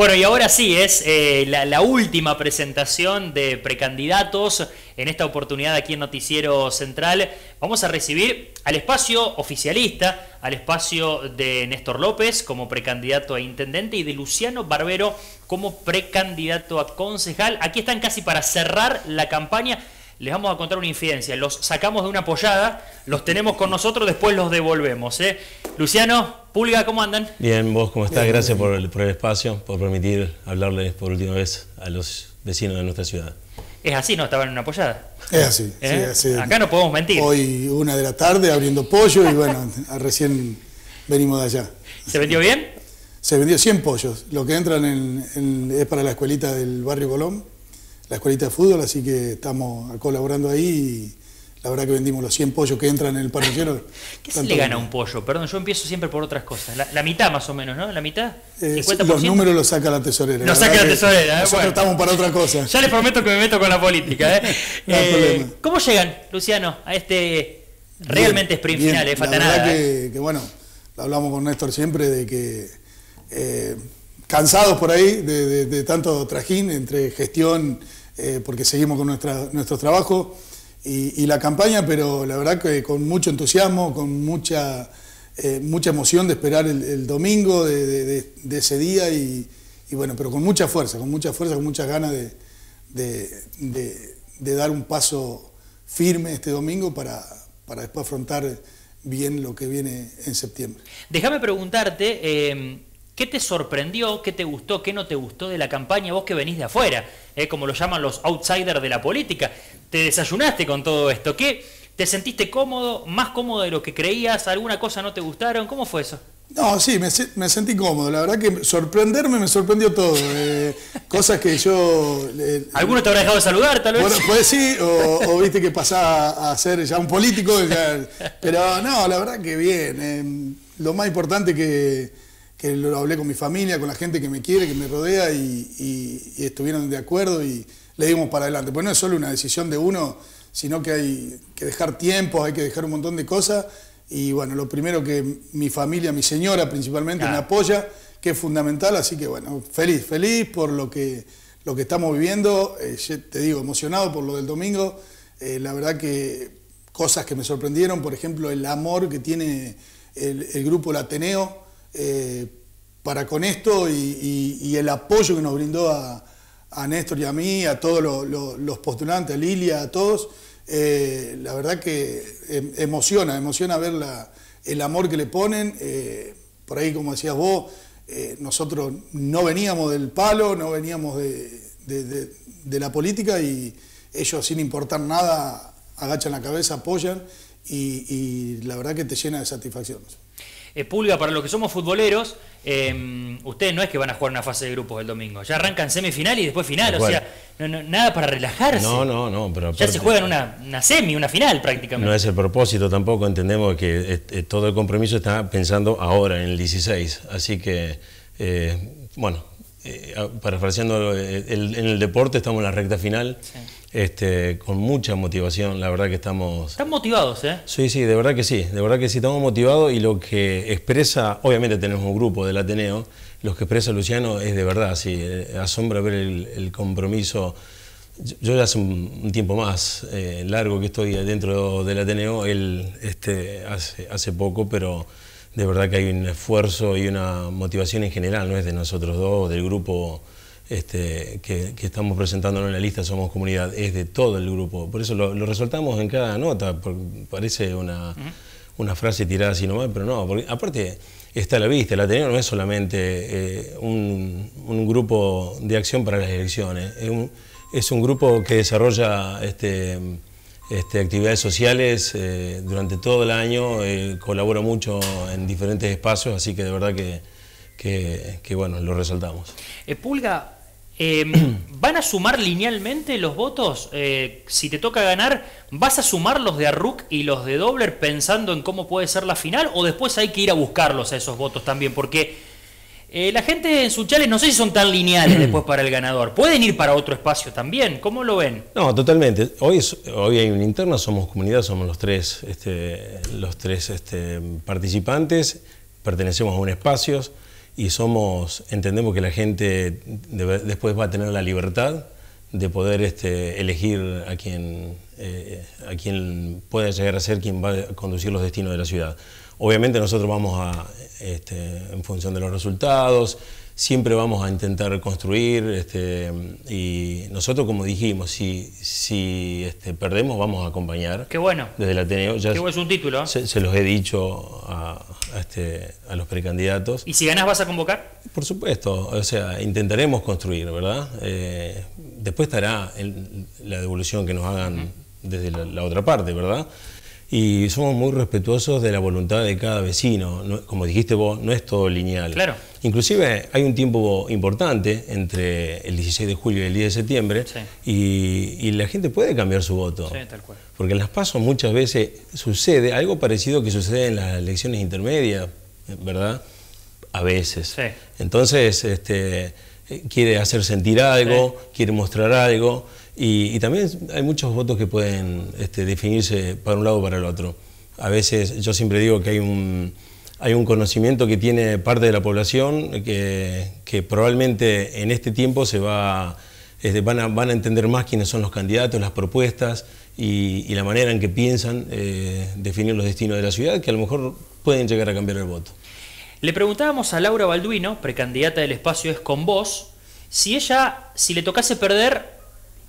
Bueno, y ahora sí, es eh, la, última presentación de precandidatos. En esta oportunidad aquí en Noticiero Central vamos a recibir al espacio oficialista, al espacio de Néstor López como precandidato a intendente y de Luciano Barbero como precandidato a concejal. Aquí están casi para cerrar la campaña. Les vamos a contar una infidencia. Los sacamos de una pollada, los tenemos con nosotros, después los devolvemos. ¿eh? Luciano, Pulga, ¿cómo andan? Bien, vos, ¿cómo estás? Gracias por el, espacio, por permitir hablarles por última vez a los vecinos de nuestra ciudad. Es así, ¿no? Estaban en una pollada. Es así, ¿Eh? Acá no podemos mentir. Hoy una de la tarde abriendo pollo y bueno, recién venimos de allá. ¿Se vendió bien? Se vendió 100 pollos. Lo que entran es para la escuelita del barrio Colón, la escuelita de fútbol, así que estamos colaborando ahí y. La verdad que vendimos los 100 pollos que entran en el parrillero. ¿Qué se le gana a un pollo? Perdón, yo empiezo siempre por otras cosas. La, mitad más o menos, ¿no? ¿La mitad? Eh, los números los saca la tesorera. Los saca la tesorera. ¿eh? Nosotros estamos para otra cosa. Ya les prometo que me meto con la política. ¿eh? eh ¿Cómo llegan, Luciano, a este realmente sprint final? Eh? Fatanada? Falta la que, bueno, hablamos con Néstor siempre de que cansados por ahí de, tanto trajín entre gestión, porque seguimos con nuestra, nuestro trabajo y, la campaña, pero la verdad que con mucho entusiasmo, con mucha, eh, mucha emoción de esperar el, domingo de, ese día y, bueno, pero con mucha fuerza, con mucha fuerza, con muchas ganas de, dar un paso firme este domingo para, después afrontar bien lo que viene en septiembre. Déjame preguntarte, em, ¿qué te sorprendió, qué te gustó, qué no te gustó de la campaña? Vos que venís de afuera, eh, como lo llaman los outsiders de la política, te desayunaste con todo esto? ¿Qué? ¿Te sentiste cómodo, más cómodo de lo que creías? ¿Alguna cosa no te gustaron? ¿Cómo fue eso? No, sí, me, sentí cómodo. La verdad que sorprenderme me sorprendió todo. Eh, cosas que yo... ¿Alguna eh, ¿Alguno te habrá dejado de saludar, tal vez? Bueno, pues sí, o, viste que pasaba a ser ya un político. pero no, la verdad que bien. Eh, lo más importante que, que, lo hablé con mi familia, con la gente que me quiere, que me rodea, y estuvieron de acuerdo y le dimos para adelante. Pues no es solo una decisión de uno, sino que hay que dejar tiempo hay que dejar un montón de cosas. Y bueno, lo primero que mi familia, mi señora principalmente, me apoya, que es fundamental. Así que bueno, feliz, feliz por lo que, lo que estamos viviendo. Eh, te digo, emocionado por lo del domingo. Eh, la verdad que cosas que me sorprendieron, por ejemplo, el amor que tiene el, grupo Lateneo Ateneo eh, para con esto y, el apoyo que nos brindó a, a Néstor y a mí, a todos los, postulantes, a Lilia, a todos. Eh, la verdad que em, emociona, emociona ver el amor que le ponen. Eh, por ahí, como decías vos, eh, nosotros no veníamos del palo, no veníamos de, la política y ellos sin importar nada agachan la cabeza, apoyan y, y la verdad que te llena de satisfacción. Eh, pulga, para los que somos futboleros, em, ustedes no es que van a jugar una fase de grupos el domingo. Ya arrancan semifinal y después final. O sea, no, nada para relajarse. No, no, no. ya se juega una, una, semi, una final prácticamente. No es el propósito tampoco. Entendemos que todo el compromiso está pensando ahora, en el 16. Así que, eh, bueno, eh, parafraseando, en el, el deporte estamos en la recta final. Este, con mucha motivación, la verdad que estamos... Están motivados, ¿eh? Sí, sí, de verdad que sí, de verdad que sí, estamos motivados y lo que expresa, obviamente tenemos un grupo del Ateneo, lo que expresa Luciano es de verdad, sí, eh, asombra ver el, compromiso. Yo ya hace un, tiempo más eh, largo que estoy dentro del Ateneo, él este, hace, hace poco, pero de verdad que hay un esfuerzo y una motivación en general, no es de nosotros dos, del grupo este, que, estamos presentando en la lista Somos Comunidad, es de todo el grupo. Por eso lo, resaltamos en cada nota, parece una, una frase tirada así nomás, pero no, porque aparte está a la vista, el Ateneo no es solamente eh, un, un, grupo de acción para las elecciones, es un, es un grupo que desarrolla este, este, actividades sociales eh, durante todo el año, eh, colabora mucho en diferentes espacios, así que de verdad que, que, bueno, lo resaltamos. Pulga, Em, ¿Van a sumar linealmente los votos? Eh, si te toca ganar, ¿vas a sumar los de Arruk y los de Dobler pensando en cómo puede ser la final? ¿O después hay que ir a buscarlos a esos votos también? Porque eh, la gente en Suchales no sé si son tan lineales después para el ganador. Pueden ir para otro espacio también. ¿Cómo lo ven? No, totalmente. Hoy, hoy hay un interno, somos comunidad, somos los tres, este, los tres este, participantes, pertenecemos a un espacio y somos, entendemos que la gente después va a tener la libertad de poder este, elegir a quien, eh, a pueda llegar a ser quien va a conducir los destinos de la ciudad. Obviamente nosotros vamos a, este, en función de los resultados, siempre vamos a intentar construir este, y nosotros como dijimos, si, este, perdemos vamos a acompañar. Qué bueno. Desde la Ateneo. Ya es un título. Se, los he dicho a, este, los precandidatos. ¿Y si ganas vas a convocar? Por supuesto, o sea, intentaremos construir, ¿verdad? Eh, después estará la devolución que nos hagan desde la otra parte, ¿verdad? y somos muy respetuosos de la voluntad de cada vecino. como dijiste vos, no es todo lineal. Claro. Inclusive hay un tiempo importante entre el 16 de julio y el 10 de septiembre y, la gente puede cambiar su voto. Sí, tal cual. Porque en las pasos muchas veces sucede algo parecido que sucede en las elecciones intermedias, ¿verdad? A veces. Entonces, este, eh, quiere hacer sentir algo, quiere mostrar algo. Y, también hay muchos votos que pueden este, definirse para un lado o para el otro. A veces yo siempre digo que hay un, hay un conocimiento que tiene parte de la población que, probablemente en este tiempo se va, este, van, a, van, a, entender más quiénes son los candidatos, las propuestas y, la manera en que piensan eh, definir los destinos de la ciudad, que a lo mejor pueden llegar a cambiar el voto. Le preguntábamos a Laura Balduino, precandidata del espacio Es con vos, si ella, si le tocase perder,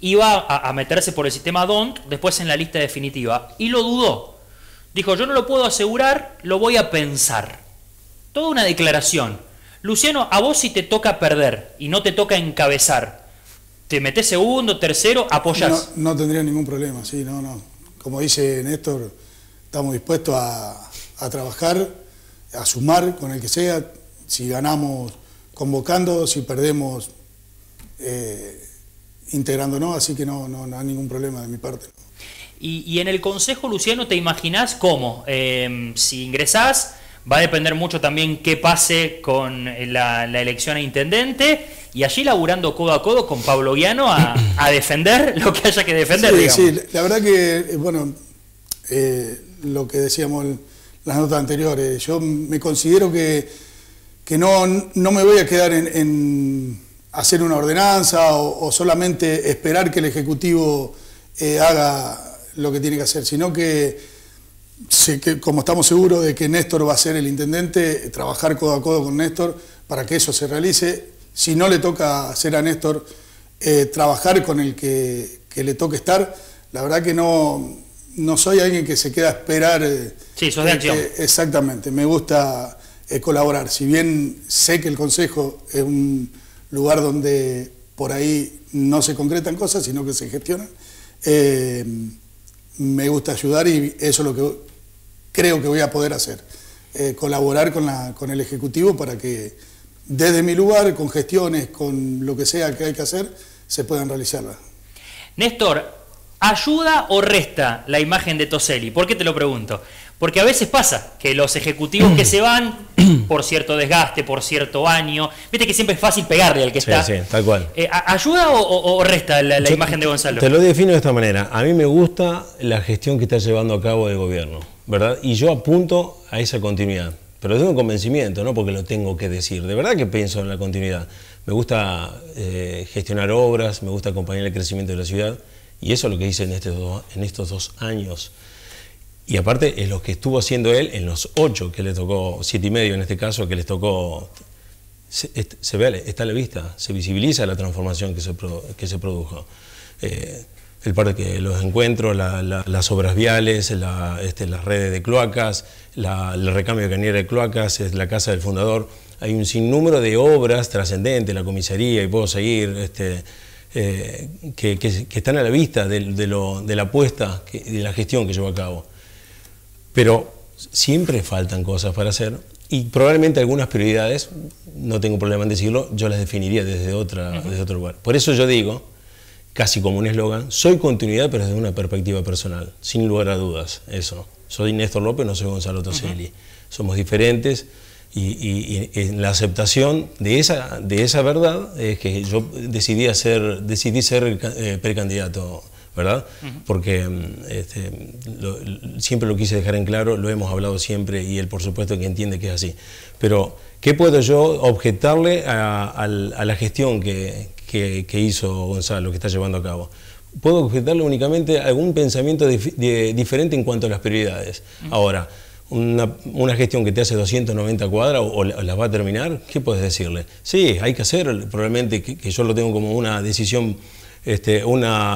iba a, meterse por el sistema DONT después en la lista definitiva. Y lo dudó. Dijo, yo no lo puedo asegurar, lo voy a pensar. Toda una declaración. Luciano, a vos si te toca perder y no te toca encabezar. Te metes segundo, tercero, apoyás. No, tendría ningún problema, sí, no, no. Como dice Néstor, estamos dispuestos a, trabajar, a sumar con el que sea. Si ganamos convocando, si perdemos eh, integrándonos, así que no, hay ningún problema de mi parte. Y, en el Consejo, Luciano, ¿te imaginas cómo? Em, si ingresás, va a depender mucho también qué pase con eh, la, elección a intendente y allí laburando codo a codo con Pablo Guiano a, defender lo que haya que defender. Sí, sí. la verdad que, eh, bueno, eh, lo que decíamos en las notas anteriores, yo me considero que, no, me voy a quedar en hacer una ordenanza o, solamente esperar que el Ejecutivo eh, haga lo que tiene que hacer, sino que, como estamos seguros de que Néstor va a ser el intendente, trabajar codo a codo con Néstor para que eso se realice. Si no le toca hacer a Néstor, eh, trabajar con el que, le toque estar. La verdad que no, no soy alguien que se queda a esperar. Eh, sí, sos de acción. exactamente, me gusta colaborar. Si bien sé que el Consejo es un, lugar donde por ahí no se concretan cosas, sino que se gestionan. Eh, me gusta ayudar y eso es lo que creo que voy a poder hacer, eh, colaborar con, la, con el Ejecutivo para que desde mi lugar, con gestiones, con lo que sea que hay que hacer, se puedan realizarlas. Néstor, ¿ayuda o resta la imagen de Toselli? ¿Por qué te lo pregunto? Porque a veces pasa que los ejecutivos que se van por cierto desgaste, por cierto año, viste que siempre es fácil pegarle al que está. Sí, tal cual. Eh, ¿Ayuda o, resta la, imagen de Gonzalo? Te lo defino de esta manera. A mí me gusta la gestión que está llevando a cabo el gobierno, ¿verdad? Y yo apunto a esa continuidad. Pero tengo un convencimiento, no porque lo tengo que decir. De verdad que pienso en la continuidad. Me gusta eh, gestionar obras, me gusta acompañar el crecimiento de la ciudad. Y eso es lo que hice en en estos dos años. Y aparte, en eh, lo que estuvo haciendo él, en los ocho que le tocó, siete y medio en este caso, que les tocó, se, ve, está a la vista, se visibiliza la transformación que se, que se produjo. Eh, el parque, los encuentros, las obras viales, este, las redes de cloacas, el recambio de cañera de cloacas, la casa del fundador. Hay un sinnúmero de obras trascendentes, la comisaría y puedo seguir, este, eh, que, están a la vista de, lo, la apuesta, de la gestión que llevó a cabo. Pero siempre faltan cosas para hacer y probablemente algunas prioridades, no tengo problema en decirlo, yo las definiría desde, otra, desde otro lugar. Por eso yo digo, casi como un eslogan, soy continuidad pero desde una perspectiva personal, sin lugar a dudas, eso. Soy Néstor López, no soy Gonzalo Toselli. Somos diferentes y, la aceptación de esa, verdad es que yo decidí, hacer, decidí ser eh, precandidato ¿verdad? Porque mm, este, siempre lo quise dejar en claro, lo hemos hablado siempre y él por supuesto que entiende que es así. Pero, ¿qué puedo yo objetarle a, la gestión que, hizo Gonzalo, que está llevando a cabo? Puedo objetarle únicamente algún pensamiento diferente en cuanto a las prioridades. Ahora, una, gestión que te hace 290 cuadras o, las va a terminar, ¿qué puedes decirle? Sí, hay que hacer, probablemente que, que yo lo tengo como una decisión este,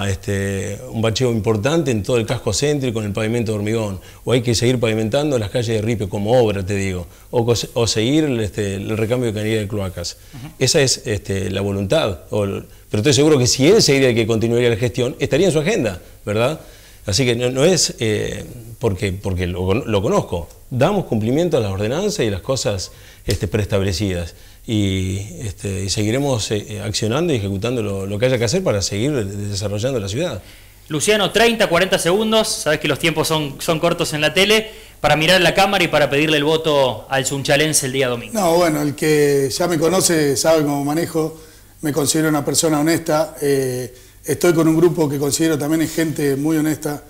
este, un bacheo importante en todo el casco céntrico, con el pavimento de hormigón, o hay que seguir pavimentando las calles de Ripio como obra, te digo, o, seguir este, el recambio de canillas de cloacas. Esa es la voluntad, pero estoy seguro que si él sería el que continuaría la gestión, estaría en su agenda, ¿verdad? Así que no, es eh, porque, porque lo, lo, conozco, damos cumplimiento a las ordenanzas y las cosas preestablecidas. Este, y, seguiremos eh, accionando y ejecutando lo, que haya que hacer para seguir desarrollando la ciudad. Luciano, 30, 40 segundos, sabes que los tiempos son, son cortos en la tele, para mirar la cámara y para pedirle el voto al Sunchalense el día domingo. No, bueno, el que ya me conoce sabe cómo manejo, me considero una persona honesta, eh, estoy con un grupo que considero también es gente muy honesta,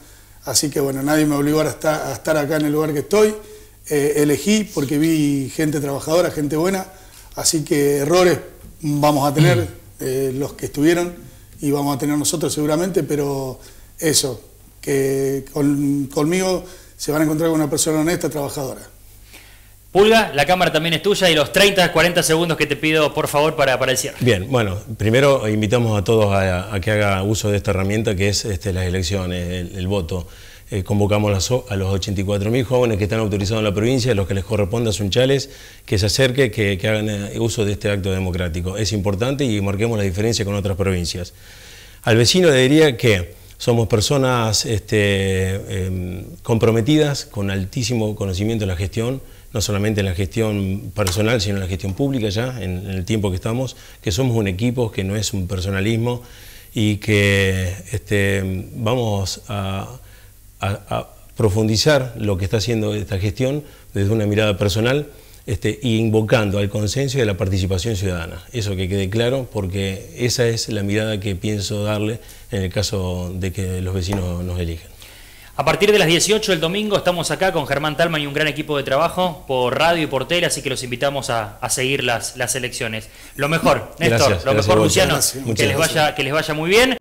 así que bueno, nadie me obligó a estar, a estar acá en el lugar que estoy, eh, elegí porque vi gente trabajadora, gente buena. Así que errores vamos a tener mm. eh, los que estuvieron y vamos a tener nosotros seguramente, pero eso, que conmigo se van a encontrar con una persona honesta, trabajadora. Pulga, la cámara también es tuya y los 30, 40 segundos que te pido, por favor, para, aparecer el cierre. Bien, bueno, primero invitamos a todos a, que haga uso de esta herramienta que es este, las elecciones, el voto. Eh, convocamos a los 84.000 jóvenes que están autorizados en la provincia, a los que les corresponda a Sunchales, que se acerque, que, hagan eh, uso de este acto democrático. Es importante y marquemos la diferencia con otras provincias. Al vecino le diría que somos personas este, em, comprometidas con altísimo conocimiento de la gestión, no solamente en la gestión personal, sino en la gestión pública ya, en, en el tiempo que estamos, que somos un equipo, que no es un personalismo y que este, vamos a a, profundizar lo que está haciendo esta gestión desde una mirada personal este, invocando al consenso y a la participación ciudadana. Eso que quede claro, porque esa es la mirada que pienso darle en el caso de que los vecinos nos elijan. A partir de las 18 del domingo estamos acá con Germán Talman y un gran equipo de trabajo por radio y por tele, así que los invitamos a, seguir las, las elecciones. Lo mejor, Néstor, lo mejor, Luciano, que, les vaya, que les vaya muy bien.